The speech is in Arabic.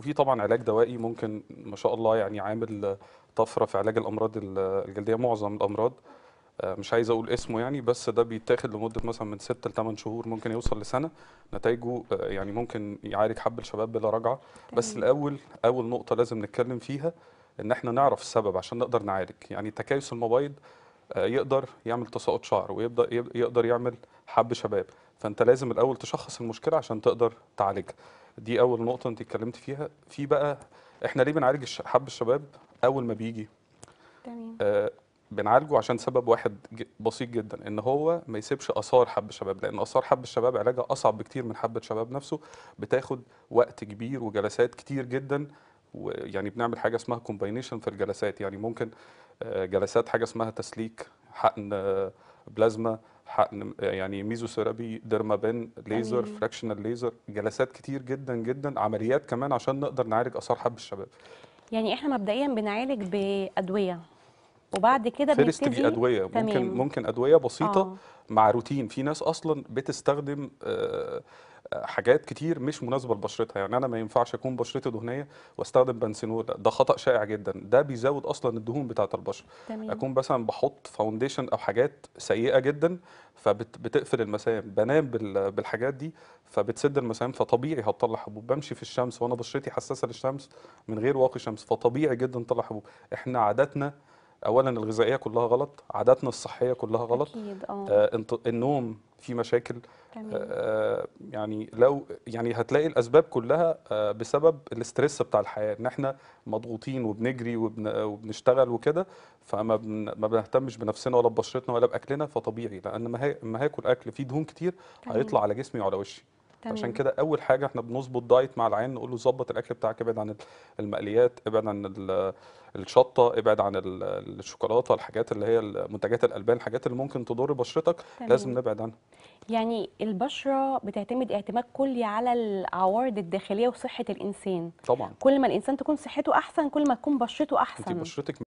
وفي طبعا علاج دوائي ممكن ما شاء الله يعني عامل طفره في علاج الامراض الجلديه معظم الامراض آه، مش عايز اقول اسمه يعني بس ده بيتاخد لمده مثلا من 6 ل 8 شهور ممكن يوصل لسنه نتائجه آه، يعني ممكن يعالج حب الشباب بلا رجعه بس الاول اول نقطه لازم نتكلم فيها ان احنا نعرف السبب عشان نقدر نعالج يعني تكيس المبايض آه، يقدر يعمل تساقط شعر ويبدا يقدر يعمل حب شباب فانت لازم الاول تشخص المشكله عشان تقدر تعالجها دي اول نقطه انت اتكلمت فيها في بقى احنا ليه بنعالج حب الشباب اول ما بيجي تمام آه بنعالجه عشان سبب واحد بسيط جدا ان هو ما يسيبش اثار حب الشباب لان اثار حب الشباب علاجها اصعب بكتير من حبه شباب نفسه بتاخد وقت كبير وجلسات كتير جدا ويعني بنعمل حاجه اسمها كومباينيشن في الجلسات يعني ممكن آه، جلسات حاجه اسمها تسليك حقن آه، بلازما حقن آه، يعني ميزوثيرابي بين ليزر فراكشنال ليزر جلسات كتير جدا جدا عمليات كمان عشان نقدر نعالج اثار حب الشباب يعني احنا مبدئيا بنعالج بادويه وبعد كده بنبتدي ادويه تمام. ممكن ممكن ادويه بسيطه آه. مع روتين في ناس اصلا بتستخدم آه حاجات كتير مش مناسبه لبشرتها يعني انا ما ينفعش اكون بشرتي دهنيه واستخدم بنسينول ده خطا شائع جدا ده بيزود اصلا الدهون بتاعه البشره اكون مثلا بحط فاونديشن او حاجات سيئه جدا فبتقفل المسام بنام بالحاجات دي فبتسد المسام فطبيعي هتطلع حبوب بمشي في الشمس وانا بشرتي حساسه للشمس من غير واقي شمس فطبيعي جدا تطلع حبوب احنا عاداتنا اولا الغذائيه كلها غلط عاداتنا الصحيه كلها غلط أكيد. آه, آه، النوم في مشاكل آه يعني لو يعني هتلاقي الاسباب كلها آه بسبب الاسترس بتاع الحياه ان احنا مضغوطين وبنجري وبن وبنشتغل وكده فما بن ما بنهتمش بنفسنا ولا ببشرتنا ولا باكلنا فطبيعي لان ما, ما هاكل اكل فيه دهون كتير هيطلع على جسمي وعلى وشي تمام. عشان كده اول حاجه احنا بنظبط دايت مع العيان نقول له ظبط الاكل بتاعك ابعد عن المقليات ابعد عن الشطه ابعد عن الشوكولاته الحاجات اللي هي منتجات الالبان الحاجات اللي ممكن تضر بشرتك تمام. لازم نبعد عنها يعني البشره بتعتمد اعتماد كلي على العوارض الداخليه وصحه الانسان طبعا كل ما الانسان تكون صحته احسن كل ما تكون بشرته احسن انت بشرتك